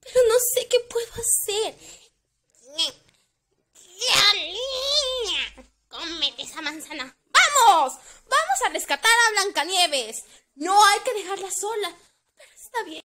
pero no sé qué puedo hacer. ¡Ya, ¡Cómete esa manzana! ¡Vamos! ¡Vamos a rescatar a Blancanieves! No hay que dejarla sola. Pero está bien.